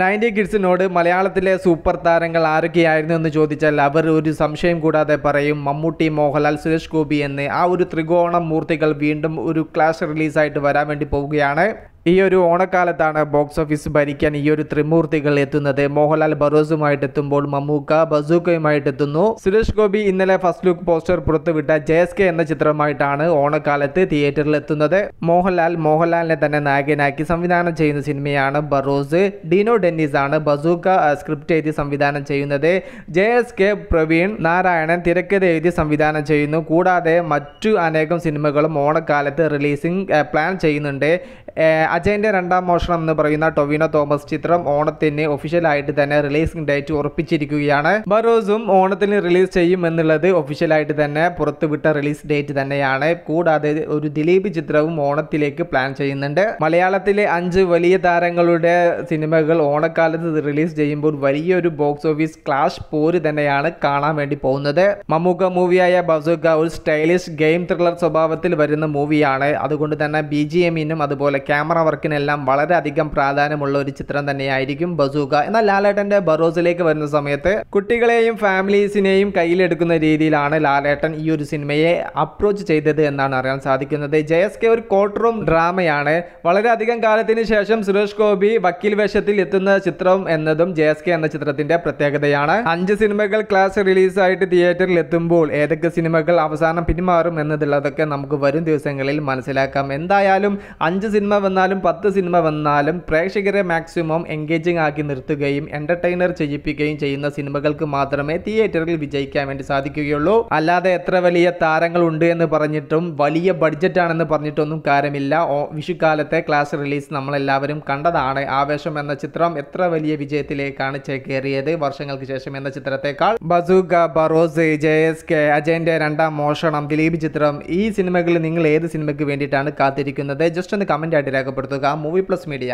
ninety കിഡ്സിനോട് മലയാളത്തിലെ super താരങ്ങൾ ആരൊക്കെയായിരുന്നു എന്ന് ചോദിച്ചാൽ അവർ ഒരു സംശയം കൂടാതെ പറയും മമ്മൂട്ടി മോഹൻലാൽ സുരേഷ് ഗോപി എന്ന് ആ ഒരു ത്രികോണം മൂർത്തികൾ വീണ്ടും ഒരു ക്ലാഷ് റിലീസായിട്ട് വരാൻ വേണ്ടി പോവുകയാണ് ഈ ഒരു ഓണക്കാലത്താണ് ബോക്സ് ഓഫീസ് ഭരിക്കാൻ ഈ ഒരു ത്രിമൂർത്തികൾ എത്തുന്നത് മോഹൻലാൽ ബറോസുമായിട്ട് എത്തുമ്പോൾ മമ്മൂക്ക ബസൂക്കയുമായിട്ട് എത്തുന്നു സുരേഷ് ഗോപി ഇന്നലെ ഫസ്റ്റ് ലുക്ക് പോസ്റ്റർ പുറത്തുവിട്ട ജെ എസ് കെ എന്ന ചിത്രമായിട്ടാണ് ഓണക്കാലത്ത് തിയേറ്ററിൽ എത്തുന്നത് മോഹൻലാൽ മോഹൻലാലിനെ തന്നെ നായകനാക്കി സംവിധാനം ചെയ്യുന്ന സിനിമയാണ് ബറോസ് ഡീനോ ഡെന്നിസ് ആണ് ബസൂക്ക സ്ക്രിപ്റ്റ് എഴുതി സംവിധാനം ചെയ്യുന്നത് J S K Praveen Narayanan തിരക്കഥ എഴുതി സംവിധാനം ചെയ്യുന്നു കൂടാതെ മറ്റു അനേകം സിനിമകളും ഓണക്കാലത്ത് റിലീസിംഗ് പ്ലാൻ ചെയ്യുന്നുണ്ട് അജയൻ്റെ രണ്ടാം മോഷണം എന്ന് പറയുന്ന ടൊവിനോ തോമസ് ചിത്രം ഓണത്തിന് ഒഫീഷ്യലായിട്ട് തന്നെ റിലീസിംഗ് ഡേറ്റ് ഉറപ്പിച്ചിരിക്കുകയാണ് ബറോസും ഓണത്തിന് റിലീസ് ചെയ്യും എന്നുള്ളത് ഒഫീഷ്യലായിട്ട് തന്നെ പുറത്തുവിട്ട റിലീസ് ഡേറ്റ് തന്നെയാണ് കൂടാതെ ഒരു ദിലീപ് ചിത്രവും ഓണത്തിലേക്ക് പ്ലാൻ ചെയ്യുന്നുണ്ട് മലയാളത്തിലെ അഞ്ച് വലിയ താരങ്ങളുടെ സിനിമകൾ ഓണക്കാലത്ത് റിലീസ് ചെയ്യുമ്പോൾ വലിയൊരു ബോക്സ് ഓഫീസ് ക്ലാഷ് പോര് തന്നെയാണ് കാണാൻ വേണ്ടി പോകുന്നത് മമ്മൂക്ക മൂവിയായ ബസുക ഒരു സ്റ്റൈലിഷ് ഗെയിം ത്രില്ലർ സ്വഭാവത്തിൽ വരുന്ന മൂവിയാണ് അതുകൊണ്ട് തന്നെ ബി ജി എമ്മിനും e അതുപോലെ ക്യാമറ വർക്കിനെല്ലാം വളരെയധികം പ്രാധാന്യമുള്ള ഒരു ചിത്രം തന്നെയായിരിക്കും ബസൂക എന്നാൽ ലാലേട്ടൻ്റെ ബറോസിലേക്ക് വരുന്ന സമയത്ത് കുട്ടികളെയും ഫാമിലീസിനെയും കയ്യിലെടുക്കുന്ന രീതിയിലാണ് ലാലേട്ടൻ ഈ ഒരു സിനിമയെ അപ്രോച്ച് ചെയ്തത് എന്നാണ് അറിയാൻ സാധിക്കുന്നത് ജെ എസ് കെ ഒരു കോട്ട് റൂം ഡ്രാമയാണ് വളരെയധികം കാലത്തിന് ശേഷം സുരേഷ് ഗോപി വക്കീൽ വേഷത്തിൽ എത്തുന്ന ചിത്രം എന്നതും ജെ എസ് കെ എന്ന ചിത്രത്തിന്റെ പ്രത്യേകതയാണ് അഞ്ച് സിനിമകൾ ക്ലാസ് റിലീസായിട്ട് തിയേറ്ററിൽ എത്തുമ്പോൾ ഏതൊക്കെ സിനിമകൾ അവസാനം പിന്മാറും എന്നതുള്ളതൊക്കെ നമുക്ക് വരും ദിവസങ്ങളിൽ മനസ്സിലാക്കാം എന്തായാലും അഞ്ച് സിനിമ വന്നാലും വന്നാലും പത്ത് സിനിമ വന്നാലും പ്രേക്ഷകരെ മാക്സിമം എൻഗേജിംഗ് ആക്കി നിർത്തുകയും എന്റർടൈനർ ചെയ്യിപ്പിക്കുകയും ചെയ്യുന്ന സിനിമകൾക്ക് മാത്രമേ തിയേറ്ററിൽ വിജയിക്കാൻ വേണ്ടി സാധിക്കുകയുള്ളൂ അല്ലാതെ എത്ര വലിയ താരങ്ങൾ ഉണ്ട് എന്ന് പറഞ്ഞിട്ടും വലിയ ബഡ്ജറ്റാണെന്ന് പറഞ്ഞിട്ടൊന്നും കാര്യമില്ല വിഷുക്കാലത്തെ ക്ലാസ് റിലീസ് നമ്മളെല്ലാവരും കണ്ടതാണ് ആവേശം എന്ന ചിത്രം എത്ര വലിയ വിജയത്തിലേക്കാണ് ചേക്കേറിയത് വർഷങ്ങൾക്ക് ശേഷം എന്ന ചിത്രത്തെക്കാൾ Bazooka Barroz J S K അജയന്റെ രണ്ടാം മോഷണം ദിലീപ് ചിത്രം ഈ സിനിമകളിൽ നിങ്ങൾ ഏത് സിനിമയ്ക്ക് വേണ്ടിയിട്ടാണ് കാത്തിരിക്കുന്നത് ജസ്റ്റ് ഒന്ന് കമന്റ് ആയിട്ട് രേഖപ്പെടുത്തും പരിചയപ്പെടുത്തുക മൂവി പ്ലസ് മീഡിയ